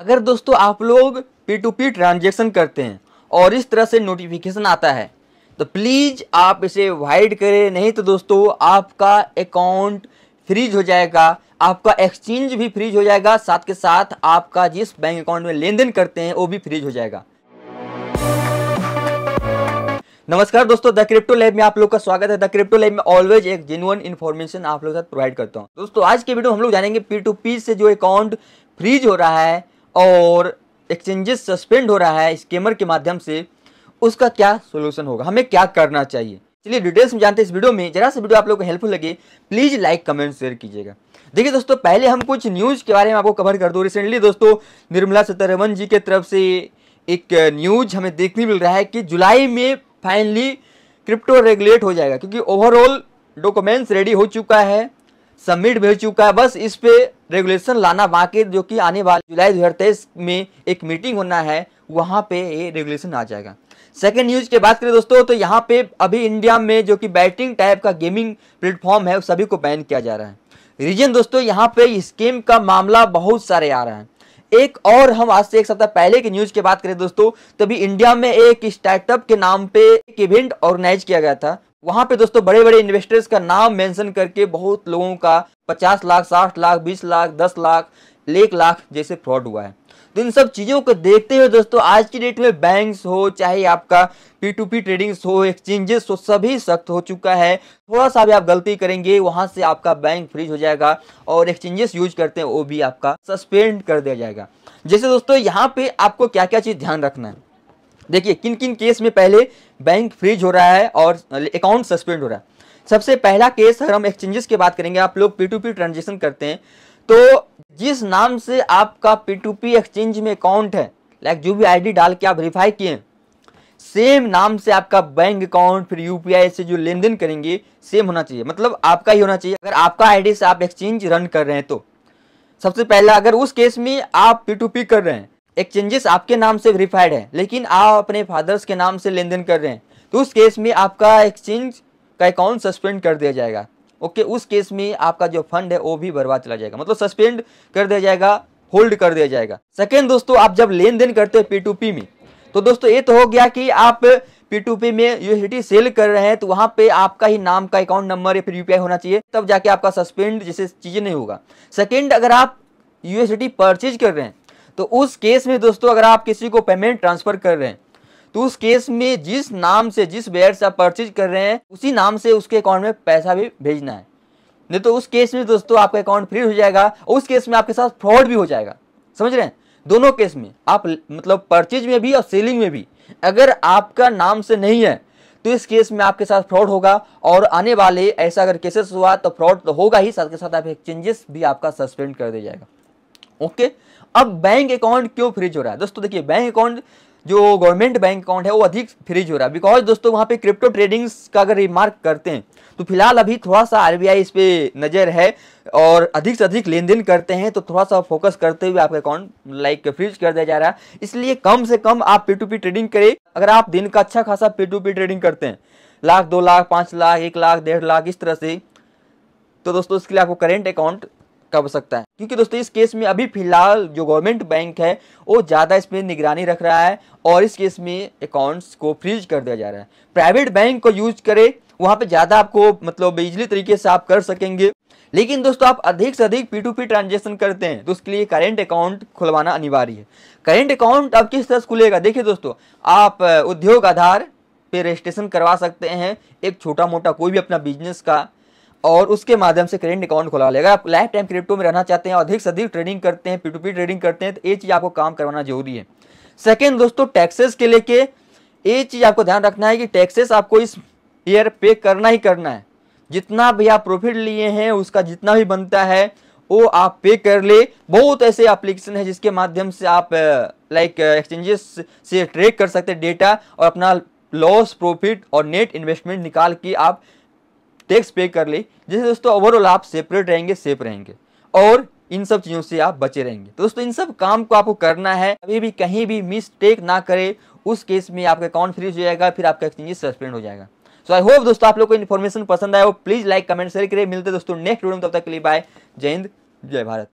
अगर दोस्तों आप लोग पी टू पी ट्रांजेक्शन करते हैं और इस तरह से नोटिफिकेशन आता है तो प्लीज़ आप इसे वाइड करें नहीं तो दोस्तों आपका अकाउंट फ्रीज हो जाएगा आपका एक्सचेंज भी फ्रीज हो जाएगा साथ के साथ आपका जिस बैंक अकाउंट में लेन देन करते हैं वो भी फ्रीज हो जाएगा नमस्कार दोस्तों द क्रिप्टो लैब में आप लोग का स्वागत है द क्रिप्टो लैब में ऑलवेज एक जेनुअन इन्फॉर्मेशन आप लोग के साथ प्रोवाइड करता हूँ दोस्तों आज के वीडियो हम लोग जानेंगे पी टू पी से जो अकाउंट फ्रीज हो रहा है और एक्सचेंजेस सस्पेंड हो रहा है स्केमर के माध्यम से उसका क्या सोल्यूशन होगा हमें क्या करना चाहिए चलिए डिटेल्स में जानते हैं इस वीडियो में जरा सा वीडियो आप लोग को हेल्पफुल लगे प्लीज लाइक कमेंट शेयर कीजिएगा देखिए दोस्तों पहले हम कुछ न्यूज़ के बारे में आपको कवर कर दो रिसेंटली दोस्तों निर्मला सीतारमन जी के तरफ से एक न्यूज हमें देखने मिल रहा है कि जुलाई में फाइनली क्रिप्टो रेगुलेट हो जाएगा क्योंकि ओवरऑल डॉक्यूमेंट्स रेडी हो चुका है सबमिट भेज चुका है बस इस पे रेगुलेशन लाना बाकी जो कि आने वाले जुलाई दो में एक मीटिंग होना है वहाँ पे ये रेगुलेशन आ जाएगा सेकेंड न्यूज की बात करें दोस्तों तो यहाँ पे अभी इंडिया में जो कि बैटिंग टाइप का गेमिंग प्लेटफॉर्म है सभी को बैन किया जा रहा है रीजन दोस्तों यहाँ पे स्कीम का मामला बहुत सारे आ रहे हैं एक और हम आज से एक सप्ताह पहले की न्यूज की बात करें दोस्तों तभी इंडिया में एक स्टार्टअप के नाम पे एक इवेंट ऑर्गेनाइज किया गया था वहां पे दोस्तों बड़े बड़े इन्वेस्टर्स का नाम मेंशन करके बहुत लोगों का 50 लाख 60 लाख 20 लाख 10 लाख एक लाख जैसे फ्रॉड हुआ है तो इन सब चीज़ों को देखते हुए दोस्तों आज की डेट में बैंक्स हो चाहे आपका पी टू पी ट्रेडिंग्स हो एक्सचेंजेस हो सभी सख्त हो चुका है थोड़ा सा भी आप गलती करेंगे वहाँ से आपका बैंक फ्रीज हो जाएगा और एक्सचेंजेस यूज करते हैं वो भी आपका सस्पेंड कर दिया जाएगा जैसे दोस्तों यहाँ पे आपको क्या क्या चीज़ ध्यान रखना है देखिए किन किन केस में पहले बैंक फ्रीज हो रहा है और अकाउंट सस्पेंड हो रहा है सबसे पहला केस अगर हम एक्सचेंजेस की बात करेंगे आप लोग पी टू पी ट्रांजेक्शन करते हैं तो जिस नाम से आपका पी टू पी एक्सचेंज में अकाउंट है लाइक जो भी आईडी डाल के आप वेरीफाई किए सेम नाम से आपका बैंक अकाउंट फिर यूपीआई से जो लेन देन करेंगे सेम होना चाहिए मतलब आपका ही होना चाहिए अगर आपका आईडी से आप एक्सचेंज रन कर रहे हैं तो सबसे पहला अगर उस केस में आप पी टू पी कर रहे हैं एक्सचेंजेस आपके नाम से वेरीफाइड है लेकिन आप अपने फादर्स के नाम से लेन देन कर रहे हैं तो उस केस में आपका एक्सचेंज का अकाउंट सस्पेंड कर दिया जाएगा ओके उस केस में आपका जो फंड है वो भी बर्बाद चला जाएगा मतलब सस्पेंड कर दिया जाएगा होल्ड कर दिया जाएगा सेकेंड दोस्तों आप जब लेन देन करते हो पी में तो दोस्तों ये तो हो गया कि आप पी में यू सेल कर रहे हैं तो वहाँ पे आपका ही नाम का अकाउंट नंबर या फिर यू होना चाहिए तब जाके आपका सस्पेंड जैसे चीज़ें नहीं होगा सेकेंड अगर आप यू परचेज कर रहे हैं तो उस केस में दोस्तों अगर आप किसी को पेमेंट ट्रांसफर कर रहे हैं तो उस केस में जिस नाम से जिस बेयर से आप परचेज कर रहे हैं उसी नाम से उसके अकाउंट में पैसा भी भेजना है नहीं तो उस केस में दोस्तों आपका अकाउंट फ्री हो जाएगा उस केस में आपके साथ फ्रॉड भी हो जाएगा समझ रहे हैं दोनों केस में आप मतलब परचेज में भी और सेलिंग में भी अगर आपका नाम से नहीं है तो इस केस में आपके साथ फ्रॉड होगा और आने वाले ऐसा अगर केसेस हुआ तो फ्रॉड तो होगा ही साथ के साथ आप एक्सचेंजेस भी आपका सस्पेंड कर दिया जाएगा ओके अब बैंक अकाउंट क्यों फ्रीज हो रहा है दोस्तों देखिए बैंक अकाउंट जो गवर्नमेंट बैंक अकाउंट है वो अधिक फ्रीज हो रहा है बिकॉज दोस्तों वहाँ पे क्रिप्टो ट्रेडिंग्स का अगर रिमार्क करते हैं तो फिलहाल अभी थोड़ा सा आरबीआई इस पर नज़र है और अधिक से अधिक लेन देन करते हैं तो थोड़ा सा फोकस करते हुए आपका अकाउंट लाइक फ्रीज कर दिया जा रहा है इसलिए कम से कम आप पी टू पी ट्रेडिंग करें अगर आप दिन का अच्छा खासा पी टू पी ट्रेडिंग करते हैं लाख दो लाख पाँच लाख एक लाख डेढ़ लाख इस तरह से तो दोस्तों इसके लिए आपको करेंट अकाउंट कब सकता है क्योंकि दोस्तों इस केस में अभी फिलहाल जो गवर्नमेंट बैंक है वो ज़्यादा इस पर निगरानी रख रहा है और इस केस में अकाउंट्स को फ्रीज कर दिया जा रहा है प्राइवेट बैंक को यूज करे वहाँ पे ज़्यादा आपको मतलब इजली तरीके से आप कर सकेंगे लेकिन दोस्तों आप अधिक से अधिक पी टू पी ट्रांजेक्शन करते हैं तो उसके लिए करेंट अकाउंट खुलवाना अनिवार्य है करेंट अकाउंट आप किस तरह से खुलेगा देखिए दोस्तों आप उद्योग आधार पे रजिस्ट्रेशन करवा सकते हैं एक छोटा मोटा कोई भी अपना बिजनेस का और उसके माध्यम से करेंट अकाउंट खोला लेगा आप लाइफ टाइम क्रिप्टो में रहना चाहते हैं अधिक से अधिक ट्रेडिंग करते हैं पी टू पी ट्रेडिंग करते हैं तो ये चीज़ आपको काम करवाना जरूरी है सेकेंड दोस्तों टैक्सेस के लेके ये चीज़ आपको ध्यान रखना है कि टैक्सेस आपको इस ईयर पे करना ही करना है जितना भी आप प्रॉफिट लिए हैं उसका जितना भी बनता है वो आप पे कर ले बहुत ऐसे एप्लीकेशन है जिसके माध्यम से आप लाइक एक्सचेंजेस से ट्रेड कर सकते हैं डेटा और अपना लॉस प्रॉफिट और नेट इन्वेस्टमेंट निकाल के आप टैक्स पे कर ले जैसे दोस्तों ओवरऑल आप सेपरेट रहेंगे सेफ रहेंगे और इन सब चीज़ों से आप बचे रहेंगे तो दोस्तों इन सब काम को आपको करना है अभी भी कहीं भी मिस्टेक ना करे उस केस में आपका अकाउंट फ्रीज हो जाएगा फिर आपका एक्सचेंज सस्पेंड हो जाएगा सो आई होप दोस्तों आप लोग को इन्फॉर्मेशन पसंद आया हो प्लीज़ लाइक कमेंट शेयर करिए मिलते दोस्तों नेक्स्ट वीडियो में तब तक के लिए बाय जय हिंद जय भारत